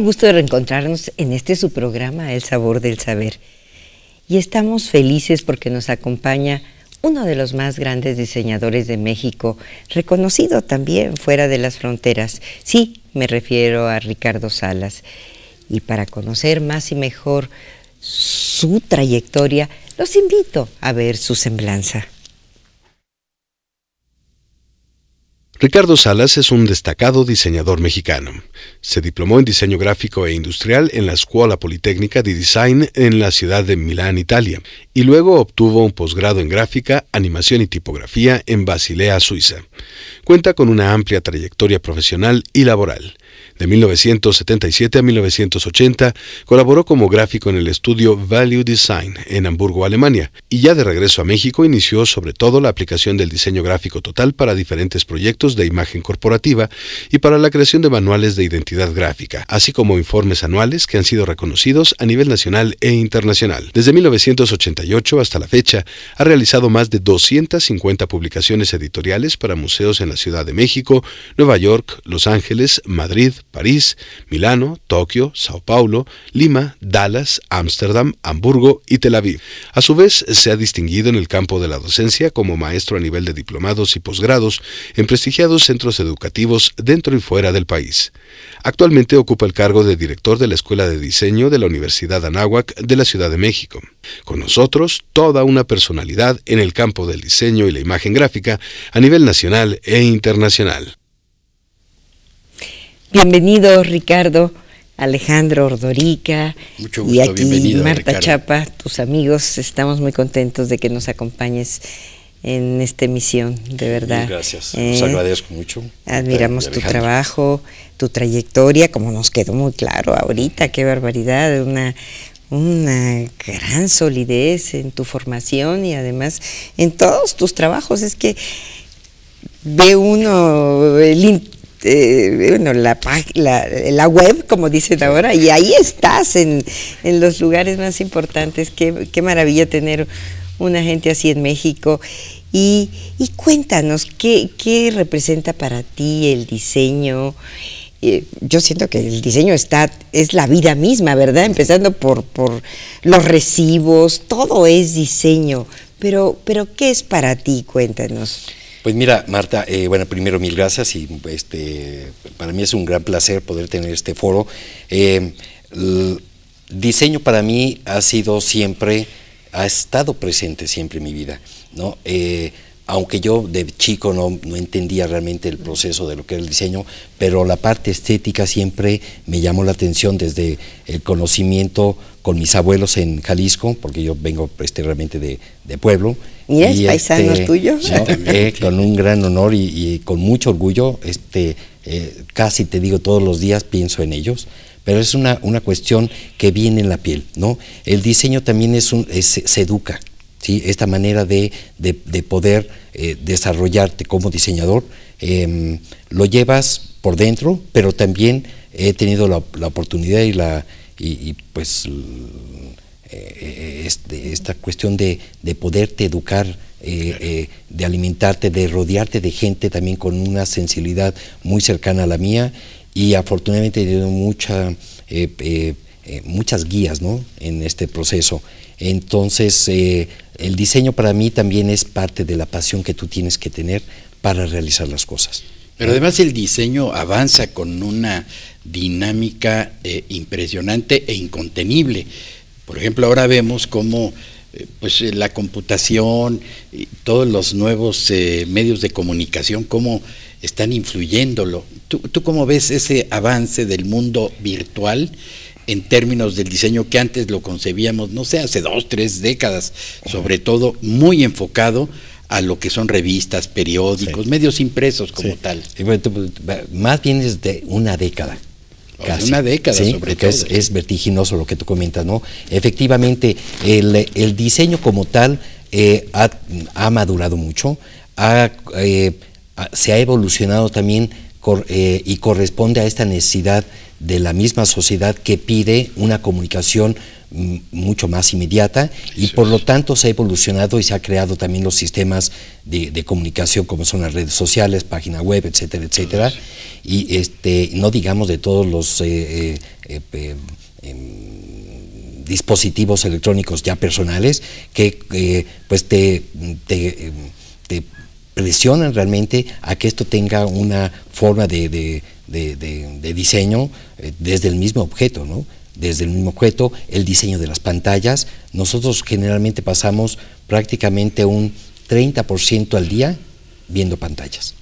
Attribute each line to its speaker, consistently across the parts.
Speaker 1: gusto de reencontrarnos en este su programa, El Sabor del Saber. Y estamos felices porque nos acompaña uno de los más grandes diseñadores de México, reconocido también fuera de las fronteras. Sí, me refiero a Ricardo Salas. Y para conocer más y mejor su trayectoria, los invito a ver su semblanza.
Speaker 2: Ricardo Salas es un destacado diseñador mexicano. Se diplomó en diseño gráfico e industrial en la Escuela Politécnica de Design en la ciudad de Milán, Italia, y luego obtuvo un posgrado en gráfica, animación y tipografía en Basilea, Suiza. Cuenta con una amplia trayectoria profesional y laboral. De 1977 a 1980 colaboró como gráfico en el estudio Value Design en Hamburgo, Alemania, y ya de regreso a México inició sobre todo la aplicación del diseño gráfico total para diferentes proyectos de imagen corporativa y para la creación de manuales de identidad gráfica, así como informes anuales que han sido reconocidos a nivel nacional e internacional. Desde 1988 hasta la fecha, ha realizado más de 250 publicaciones editoriales para museos en la Ciudad de México, Nueva York, Los Ángeles, Madrid, París, Milano, Tokio, Sao Paulo, Lima, Dallas, Ámsterdam, Hamburgo y Tel Aviv. A su vez, se ha distinguido en el campo de la docencia como maestro a nivel de diplomados y posgrados en prestigiados centros educativos dentro y fuera del país. Actualmente ocupa el cargo de director de la Escuela de Diseño de la Universidad Anáhuac de la Ciudad de México. Con nosotros, toda una personalidad en el campo del diseño y la imagen gráfica a nivel nacional e internacional.
Speaker 1: Bienvenido Ricardo, Alejandro Ordorica
Speaker 2: y aquí Marta
Speaker 1: Chapa, tus amigos. Estamos muy contentos de que nos acompañes en esta emisión, de verdad. Muchas gracias, los eh, agradezco mucho. Admiramos tu trabajo, tu trayectoria, como nos quedó muy claro ahorita, qué barbaridad, una, una gran solidez en tu formación y además en todos tus trabajos. Es que ve uno el este, bueno, la, la, web, como dicen ahora, y ahí estás en, los lugares más importantes. Qué, maravilla tener una gente así en México. Y, cuéntanos, ¿qué, representa para ti el diseño? Eh, yo siento que el diseño está, es la vida misma, ¿verdad? Empezando por, por los recibos, todo es diseño. Pero, pero, ¿qué es para ti? Cuéntanos.
Speaker 3: Pues mira, Marta, eh, bueno, primero mil gracias y este, para mí es un gran placer poder tener este foro. Eh, diseño para mí ha sido siempre, ha estado presente siempre en mi vida, ¿no? Eh, aunque yo de chico no, no, entendía realmente el proceso de lo que era el diseño, pero la parte estética siempre me llamó la atención desde el conocimiento con mis abuelos en Jalisco, porque yo vengo pues, este, realmente de, pueblo. Y es paisano este, tuyo. con un gran honor y, con mucho orgullo, este, eh, casi te digo todos los días pienso en ellos, pero es una, una cuestión que viene en la piel, ¿no? El diseño también es un, se educa, ¿sí? Esta manera de, de, poder eh, desarrollarte como diseñador, em, lo llevas por dentro, pero también he tenido la, la oportunidad y la y, pues eh, eh, este, esta cuestión de, poderte educar, eh, de alimentarte, de rodearte de gente también con una sensibilidad muy cercana a la mía y afortunadamente he tenido mucha, muchas guías en este proceso. Entonces, el diseño para mí también es parte de la pasión que tú tienes que tener para realizar las cosas.
Speaker 4: Pero además el diseño avanza con una dinámica eh, impresionante e incontenible. Por ejemplo, ahora vemos cómo eh, pues, eh, la computación, y todos los nuevos medios de comunicación, cómo están influyéndolo. ¿Tú, ¿Tú cómo ves ese avance del mundo virtual? en términos del diseño que antes lo concebíamos, no sé, hace dos, tres décadas, sobre todo muy enfocado a lo que son revistas, periódicos, medios impresos como tal.
Speaker 3: Pues, más bien desde de una década. Una década, sobre Es, vertiginoso lo que tú comentas, ¿no? Efectivamente, el, diseño como tal eh, ha, madurado mucho, ha, eh, se ha evolucionado también eh, y corresponde a esta necesidad de la misma sociedad que pide una comunicación mucho más inmediata y por lo tanto se ha evolucionado y se ha creado también los sistemas de, comunicación como son las redes sociales, página web, etcétera, etcétera. Y este, no digamos de todos los eh, eh, eh, em, dispositivos electrónicos ya personales que pues em, te, presionan realmente a que esto tenga una forma de, de diseño desde el mismo objeto, ¿no? desde el mismo objeto, el diseño de las pantallas. Nosotros generalmente pasamos prácticamente un 30% al día viendo pantallas.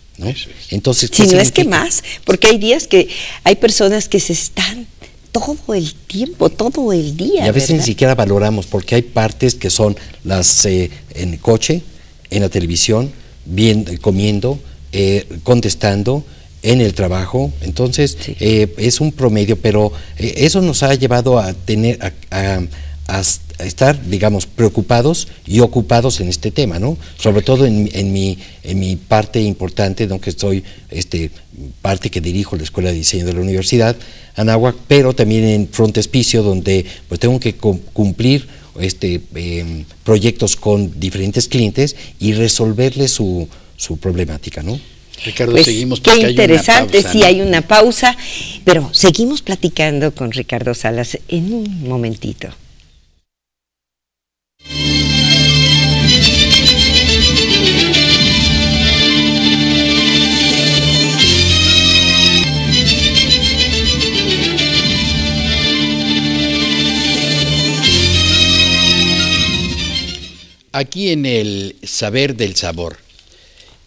Speaker 3: Entonces, si no es que
Speaker 1: más, porque hay días que hay personas que se están todo el tiempo, todo el día. Y a veces ni siquiera
Speaker 3: valoramos, porque hay partes que son las eh, en el coche, en la televisión, viendo, comiendo, eh, contestando, en el trabajo. Entonces, eh, es un promedio, pero eh, eso nos ha llevado a tener a, estar, digamos, preocupados y ocupados en este tema, ¿no? Sobre todo en, mi, en mi parte importante, donde estoy, este, parte que dirijo la Escuela de Diseño de la Universidad, Anáhuac, pero también en Frontespicio, donde pues tengo que cumplir este, em, proyectos con diferentes clientes y
Speaker 1: resolverle su, su problemática, ¿no? Ricardo, pues, seguimos Qué interesante, sí hay una pausa, pero seguimos platicando con Ricardo Salas en un momentito.
Speaker 4: Aquí en el saber del sabor.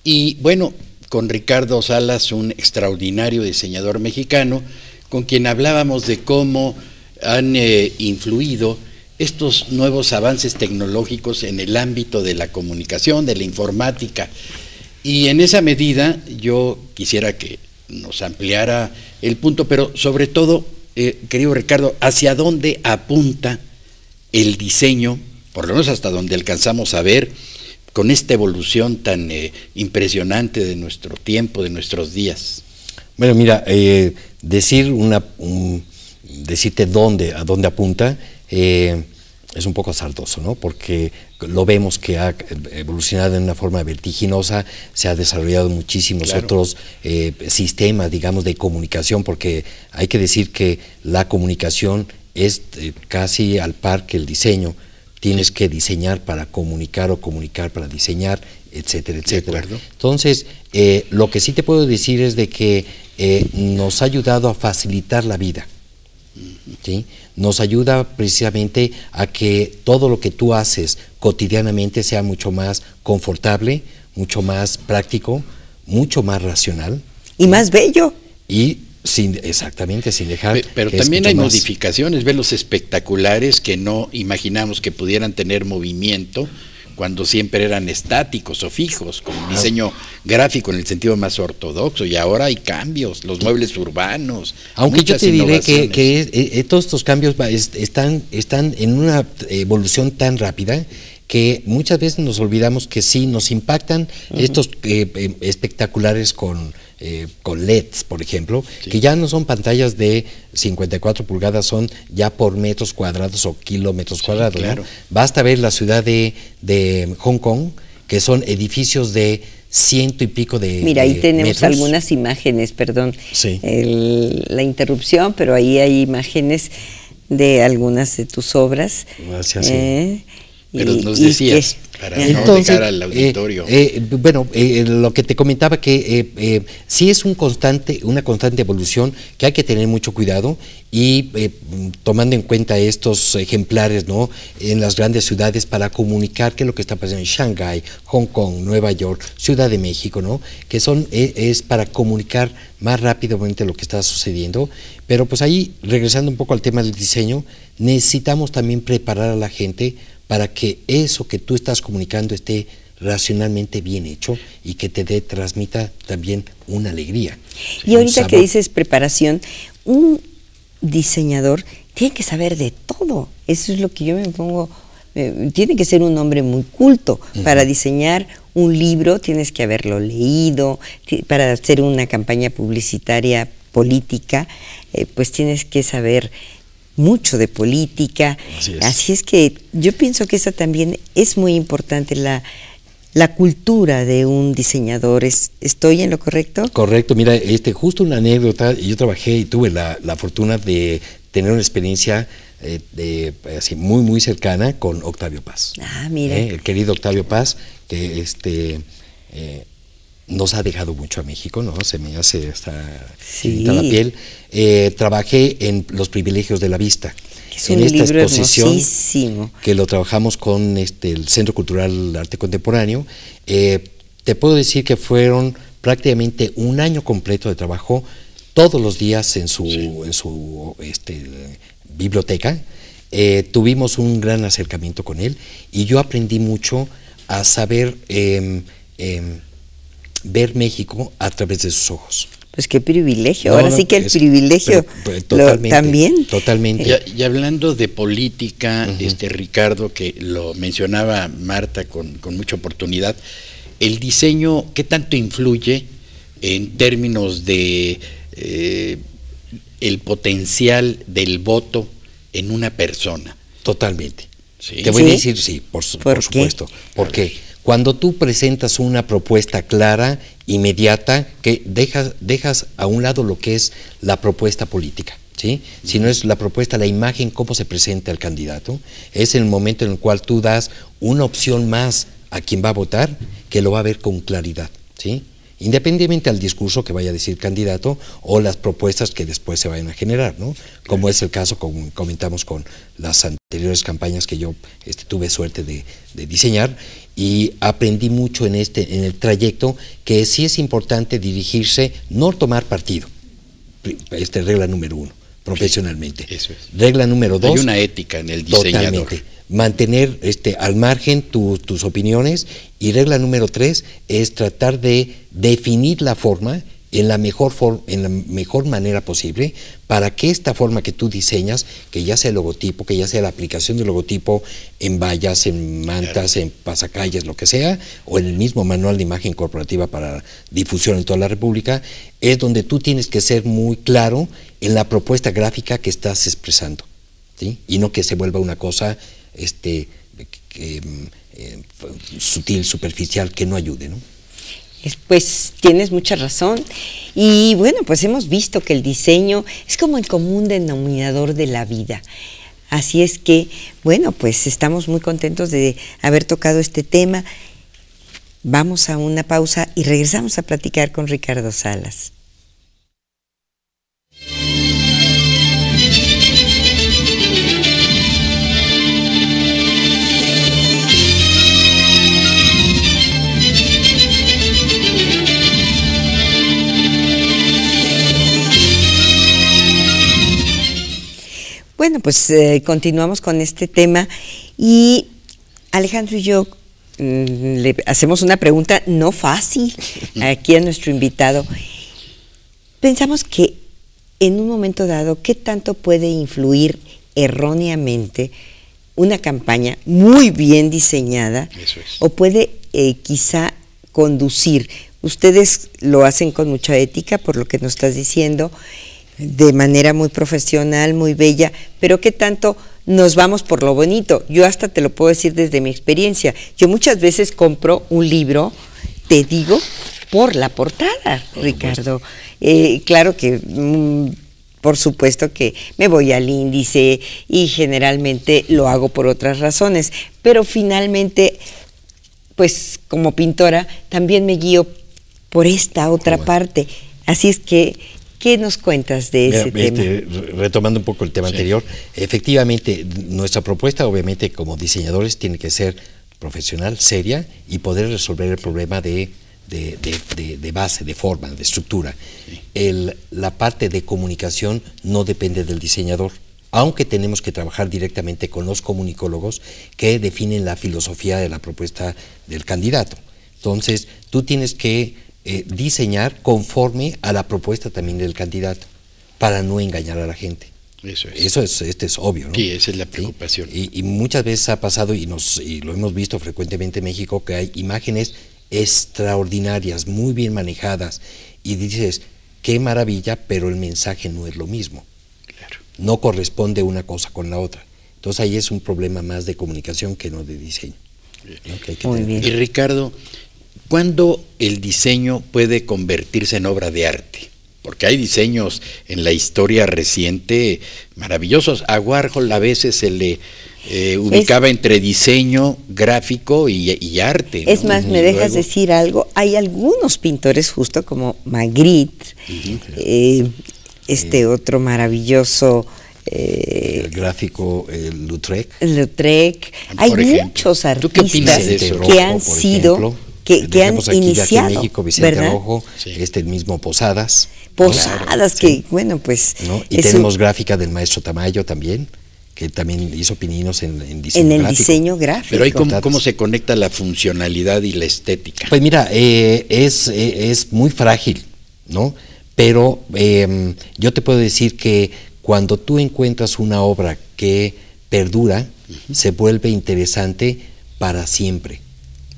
Speaker 4: Y bueno, con Ricardo Salas, un extraordinario diseñador mexicano, con quien hablábamos de cómo han eh, influido estos nuevos avances tecnológicos en el ámbito de la comunicación, de la informática. Y en esa medida yo quisiera que nos ampliara el punto, pero sobre todo, eh, querido Ricardo, ¿hacia dónde apunta el diseño, por lo menos hasta donde alcanzamos a ver, con esta evolución tan eh, impresionante de nuestro tiempo, de nuestros días?
Speaker 3: Bueno, mira, eh, decir una, decirte dónde, a dónde apunta, eh, es un poco sardoso, ¿no? Porque lo vemos que ha evolucionado de una forma vertiginosa, se ha desarrollado muchísimos otros sistemas, digamos, de comunicación, porque hay que decir que la comunicación es casi al par que el diseño tienes que diseñar para comunicar o comunicar para diseñar, etcétera, etcétera. Entonces, eh, lo que sí te puedo decir es de que eh, nos ha ayudado a facilitar la vida. Nos ayuda precisamente a que todo lo que tú haces cotidianamente sea mucho más confortable, mucho más práctico, mucho más racional. Y más bello. Y exactamente, sin dejar. Pero, también hay
Speaker 4: modificaciones, ve los espectaculares que no imaginamos que pudieran tener movimiento cuando siempre eran estáticos o fijos, con un diseño gráfico en el sentido más ortodoxo, y ahora hay cambios, los muebles urbanos. Aunque yo te diré que, eh,
Speaker 3: eh, todos estos cambios están, están en una evolución tan rápida que muchas veces nos olvidamos que sí nos impactan estos eh, espectaculares con, eh, con LEDs, por ejemplo, que ya no son pantallas de 54 pulgadas, son ya por metros cuadrados o kilómetros cuadrados. Basta ver la ciudad de, Hong Kong, que son edificios de ciento y pico de. Mira, ahí tenemos algunas
Speaker 1: imágenes, perdón la interrupción, pero ahí hay imágenes de algunas de tus obras. Gracias. Eh, pero nos decías. Para Entonces, auditorio.
Speaker 3: Eh, eh, bueno, eh, lo que te comentaba que sí es un constante, una constante evolución que hay que tener mucho cuidado y tomando en cuenta estos ejemplares ¿no? en las grandes ciudades para comunicar qué es lo que está pasando en Shanghai, Hong Kong, Nueva York, Ciudad de México, ¿no? que son es para comunicar más rápidamente lo que está sucediendo. Pero pues ahí, regresando un poco al tema del diseño, necesitamos también preparar a la gente para que eso que tú estás comunicando esté racionalmente bien hecho y que te dé, transmita también una alegría. Y ahorita que dices
Speaker 1: preparación, un diseñador tiene que saber de todo. Eso es lo que yo me pongo. Eh, tiene que ser un hombre muy culto. Para diseñar un libro tienes que haberlo leído. Para hacer una campaña publicitaria política, eh, pues tienes que saber mucho de política. Así es, que yo pienso que esa también es muy importante, la, la cultura de un diseñador. ¿Estoy en lo correcto?
Speaker 3: Correcto, mira, este, justo una anécdota, yo trabajé y tuve la, fortuna de tener una experiencia eh, de, así muy, muy cercana con Octavio Paz. Ah, mira. Eh, el querido Octavio Paz, que este, eh, nos ha dejado mucho a México, ¿no? Se me hace hasta la piel. Eh, trabajé en Los privilegios de la vista. en esta exposición que lo trabajamos con este, el Centro Cultural Arte Contemporáneo. Eh, te puedo decir que fueron prácticamente un año completo de trabajo todos los días en su, en su este, biblioteca. Eh, tuvimos un gran acercamiento con él y yo aprendí mucho a saber em, em, ver México a través de sus ojos. Pues qué privilegio, ahora sí que el privilegio también. Totalmente.
Speaker 4: Y, hablando de política, este Ricardo, que lo mencionaba Marta con, mucha oportunidad, el diseño, ¿qué tanto influye en términos de eh, el potencial del voto en una persona?
Speaker 3: Totalmente. Te voy a decir, sí, por supuesto. ¿Por qué? Cuando tú presentas una propuesta clara, inmediata, que dejas, dejas a un lado lo que es la propuesta política. ¿Sí? Si no es la propuesta, la imagen, cómo se presenta el candidato, es el momento en el cual tú das una opción más a quien va a votar que lo va a ver con claridad, ¿sí? independientemente al discurso que vaya a decir candidato o las propuestas que después se vayan a generar, ¿no? Como es el caso, como comentamos con las anteriores campañas que yo este, tuve suerte de, diseñar y aprendí mucho en, este, en el trayecto que sí es importante dirigirse, no tomar partido, este, regla número uno, profesionalmente. es. Regla número dos. Hay una
Speaker 4: ética en el diseñador. Totalmente
Speaker 3: mantener este, al margen tus opiniones y regla número tres es tratar de definir la forma en la, mejor en la mejor manera posible para que esta forma que tú diseñas, que ya sea el logotipo, que ya sea la aplicación del logotipo en vallas, en mantas, en pasacalles, lo que sea, o en el mismo manual de imagen corporativa para difusión en toda la República, es donde tú tienes que ser muy claro en la propuesta gráfica que estás expresando, ¿sí? y no que se vuelva una cosa este, em, em, sutil, superficial, que no
Speaker 1: ayude. ¿no? Pues tienes mucha razón. Y bueno, pues hemos visto que el diseño es como el común denominador de la vida. Así es que, bueno, pues estamos muy contentos de haber tocado este tema. Vamos a una pausa y regresamos a platicar con Ricardo Salas. Bueno, pues eh, continuamos con este tema y Alejandro y yo mm, le hacemos una pregunta no fácil aquí a nuestro invitado. Pensamos que en un momento dado, ¿qué tanto puede influir erróneamente una campaña muy bien diseñada? O puede eh, quizá conducir. Ustedes lo hacen con mucha ética, por lo que nos estás diciendo, de manera muy profesional, muy bella, pero qué tanto nos vamos por lo bonito. Yo hasta te lo puedo decir desde mi experiencia. Yo muchas veces compro un libro, te digo, por la portada, Ricardo. Eh, claro que... Mm, por supuesto que me voy al índice y generalmente lo hago por otras razones, pero finalmente, pues como pintora, también me guío por esta otra parte. Así es que ¿Qué nos cuentas de ese tema? Este,
Speaker 3: retomando un poco el tema anterior, efectivamente, nuestra propuesta, obviamente, como diseñadores, tiene que ser profesional, seria y poder resolver el problema de, de, base, de forma, de estructura. la parte de comunicación no depende del diseñador aunque tenemos que trabajar directamente con los comunicólogos que definen la filosofía de la propuesta del candidato. Entonces, tú tienes que eh, diseñar conforme a la propuesta también del candidato, para no engañar a la gente. Eso es. Eso es, este es obvio, ¿no? esa es la preocupación. Y, muchas veces ha pasado, y, nos, lo hemos visto frecuentemente en México, que hay imágenes extraordinarias, muy bien manejadas, y dices, qué maravilla, pero el mensaje no es lo mismo. Claro. No corresponde una cosa con la otra. Entonces ahí es un problema más de comunicación que no de diseño.
Speaker 4: muy bien. Y Ricardo, ¿Cuándo el diseño puede convertirse en obra de arte? Porque hay diseños en la historia reciente maravillosos. A Warhol a veces se le eh, ubicaba entre diseño gráfico y, arte. Es más, me dejas decir
Speaker 1: algo. Hay algunos pintores, justo como Magritte, eh, este otro maravilloso. Eh, el gráfico Lutrec. Lutrec. Hay muchos artistas que han sido que, iniciado. Aquí en México, Vicente Rojo,
Speaker 3: este mismo Posadas.
Speaker 1: Posadas, que bueno,
Speaker 3: pues. Y tenemos gráfica del maestro Tamayo también que también hizo pininos en, en diseño En el gráfico. diseño gráfico. Pero ahí cómo, se
Speaker 4: conecta la funcionalidad y la estética.
Speaker 3: Pues mira, eh, es, eh, es muy frágil, ¿no? Pero em, yo te puedo decir que cuando tú encuentras una obra que perdura, se vuelve interesante para siempre.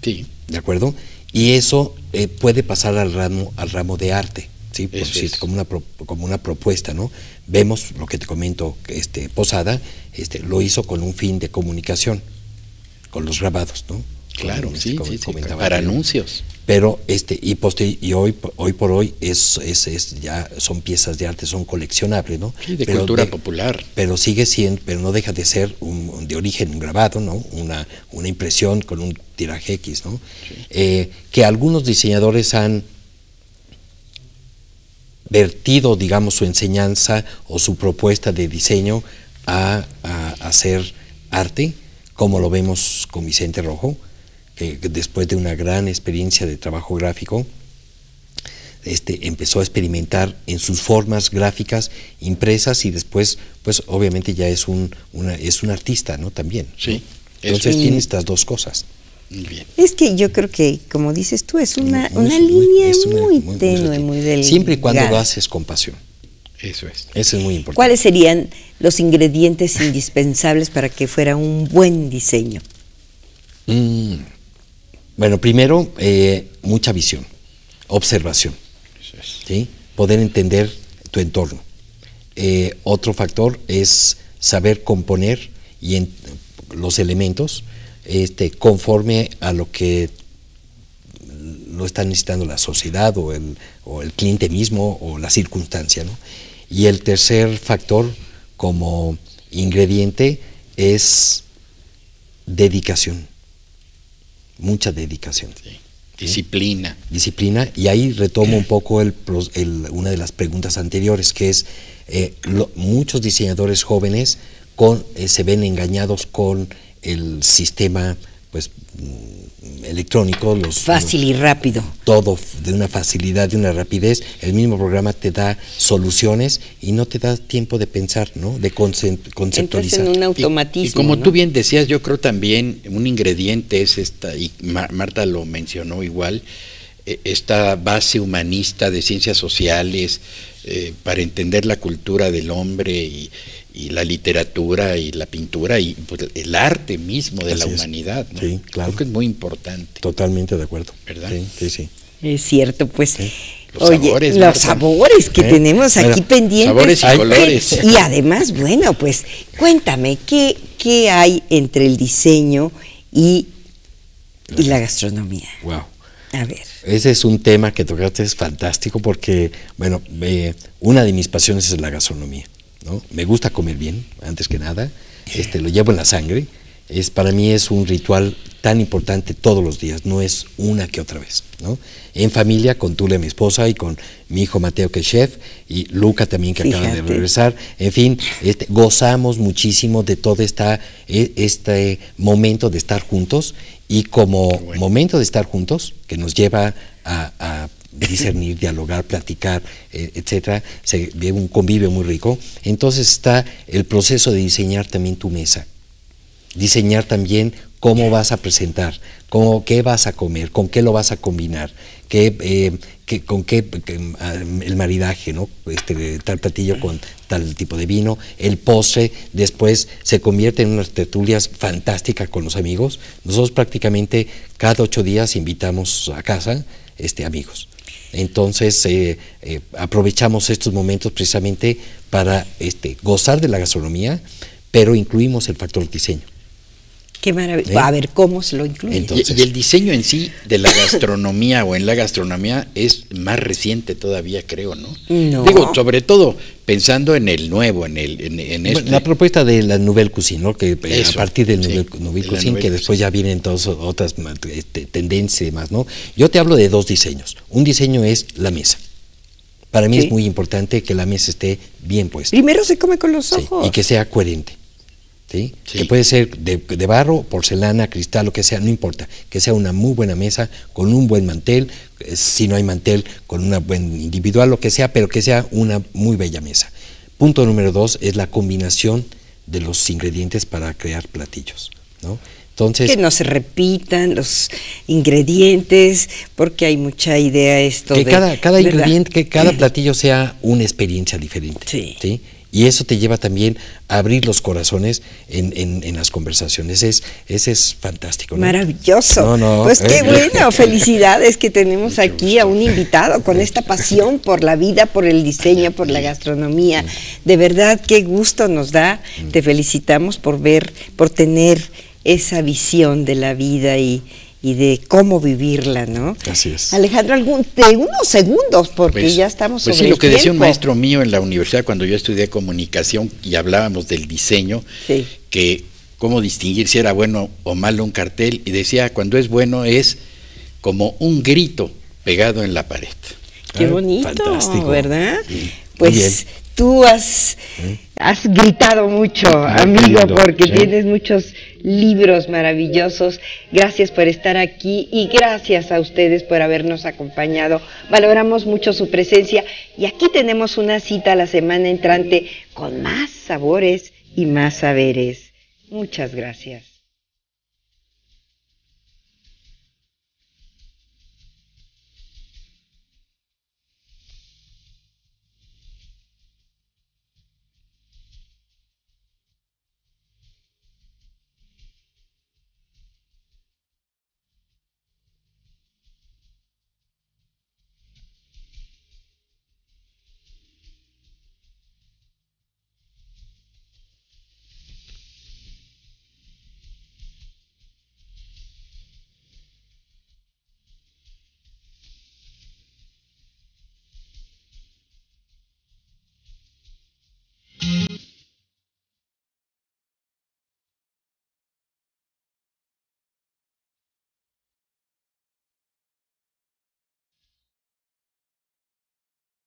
Speaker 3: Sí. ¿de acuerdo? Y eso eh, puede pasar al ramo, al ramo de arte, ¿sí? Por como, una como una propuesta, ¿no? Vemos lo que te comento, este, Posada este, lo hizo con un fin de comunicación, con los grabados, ¿no? Claro, sí, sí, para anuncios. Pero este y poste, y hoy hoy por hoy es, es, ya son piezas de arte, son coleccionables, ¿no? Sí, de cultura popular. Pero sigue siendo, pero no deja de ser un, de origen grabado, ¿no? una, una impresión con un tiraje X, ¿no? Eh, que algunos diseñadores han vertido, digamos, su enseñanza o su propuesta de diseño a hacer arte, como lo vemos con Vicente Rojo, que después de una gran experiencia de trabajo gráfico, este, empezó a experimentar en sus formas gráficas impresas y después, pues obviamente ya es un, es un artista, ¿no? También. Sí. Entonces tiene estas dos cosas.
Speaker 1: Es que yo creo que, como dices tú, es una, línea muy, tenue, muy delgada. Siempre y cuando lo
Speaker 3: haces con pasión. Eso es. Eso es muy importante.
Speaker 1: ¿Cuáles serían los ingredientes indispensables para que fuera un buen diseño?
Speaker 3: Mm. bueno, primero, eh, mucha visión, observación. ¿sí? Poder entender tu entorno. Eh, otro factor es saber componer y los elementos este, conforme a lo que lo está necesitando la sociedad o el, cliente mismo o la circunstancia. Y el tercer factor como ingrediente es dedicación, mucha dedicación. Disciplina. Disciplina. Y ahí retomo un poco el, una de las preguntas anteriores, que es, eh, muchos diseñadores jóvenes con, eh, se ven engañados con el sistema pues ...electrónico... Los, Fácil y rápido. Todo de una facilidad, de una rapidez. El mismo programa te da soluciones y no te da tiempo de pensar, ¿no? De conceptualizar. en un automatismo. Y, como tú
Speaker 4: bien decías, yo creo también un ingrediente es esta, y Marta lo mencionó igual, e-, esta base humanista de ciencias sociales eh, para entender la cultura del hombre y, y la literatura y la pintura y pues, el arte mismo de la humanidad. Sí, claro. Creo que es muy importante. Totalmente de acuerdo. ¿Verdad?
Speaker 1: Sí, sí. Es cierto, pues. Los sabores, que tenemos aquí pendientes. Sabores y colores. Y además, bueno, pues cuéntame, ¿qué, hay entre el diseño y, y la gastronomía? Wow. A ver.
Speaker 3: Ese es un tema que tocaste, es fantástico porque, bueno, eh, una de mis pasiones es la gastronomía. Me gusta comer bien, antes que nada, este, lo llevo en la sangre. Es, para mí es un ritual tan importante todos los días, no es una que otra vez. ¿no? En familia, con Tule, mi esposa, y con mi hijo Mateo, que es chef, y Luca también, que acaba de regresar. En fin, este, gozamos muchísimo de todo esta, e, este momento de estar juntos, y como momento de estar juntos, que nos lleva a discernir, dialogar, platicar, eh, etcétera, se vive un convivio muy rico. Entonces está el proceso de diseñar también tu mesa, diseñar también cómo vas a presentar, cómo, qué vas a comer, con qué lo vas a combinar, qué, eh, con qué, mm, el maridaje, ¿no? Este, tal platillo con tal tipo de vino, el postre, después se convierte en unas tertulias fantásticas con los amigos. Nosotros prácticamente cada ocho días invitamos a casa este, amigos. Entonces eh, eh, aprovechamos estos momentos precisamente para este, gozar de la gastronomía, pero incluimos el factor diseño. Qué
Speaker 1: A ver cómo se lo incluye. Entonces,
Speaker 3: y, el diseño en sí de la gastronomía
Speaker 4: o en la gastronomía es más reciente todavía, creo, ¿no? Digo, sobre todo
Speaker 3: pensando en
Speaker 4: el nuevo, en el en, en este La
Speaker 3: propuesta de la Nouvelle Cuisine, ¿no? que eh, a partir del la Nouvelle, Cuisine, que después ya vienen todas otras este, tendencias y ¿no? Yo te hablo de dos diseños. Un diseño es la mesa. Para mí es muy importante que la mesa esté bien puesta. Primero
Speaker 1: se come con los ojos. y que
Speaker 3: sea coherente que puede ser de, barro, porcelana, cristal, lo que sea, no importa, que sea una muy buena mesa, con un buen mantel, eh, si no hay mantel, con una buena, individual, lo que sea, pero que sea una muy bella mesa. Punto número dos es la combinación de los ingredientes para crear platillos. ¿no? Entonces, que no
Speaker 1: se repitan los ingredientes, porque hay mucha idea esto. Que de, cada, cada ingrediente, que cada
Speaker 3: platillo sea una experiencia diferente. ¿sí? Y eso te lleva también a abrir los corazones en, las conversaciones. Es, ese es fantástico. Maravilloso. pues qué ¿eh? bueno,
Speaker 1: felicidades que tenemos aquí a un invitado con esta pasión por la vida, por el diseño, por la gastronomía. De verdad, qué gusto nos da. Mm. Te felicitamos por ver, por tener esa visión de la vida y, y de cómo vivirla, ¿no? Así es. Alejandro, algún, de unos segundos, porque pues, ya estamos pues sí, lo que decía un maestro
Speaker 4: mío en la universidad cuando yo estudié comunicación y hablábamos del diseño, que cómo distinguir si era bueno o malo un cartel, y decía, cuando es bueno es como un grito pegado en la pared.
Speaker 1: Qué ah, bonito, Fantástico. ¿verdad? Pues tú has, ¿Eh? has gritado mucho, ah, amigo, porque tienes muchos libros maravillosos. Gracias por estar aquí y gracias a ustedes por habernos acompañado. Valoramos mucho su presencia y aquí tenemos una cita la semana entrante con más sabores y más saberes. Muchas gracias.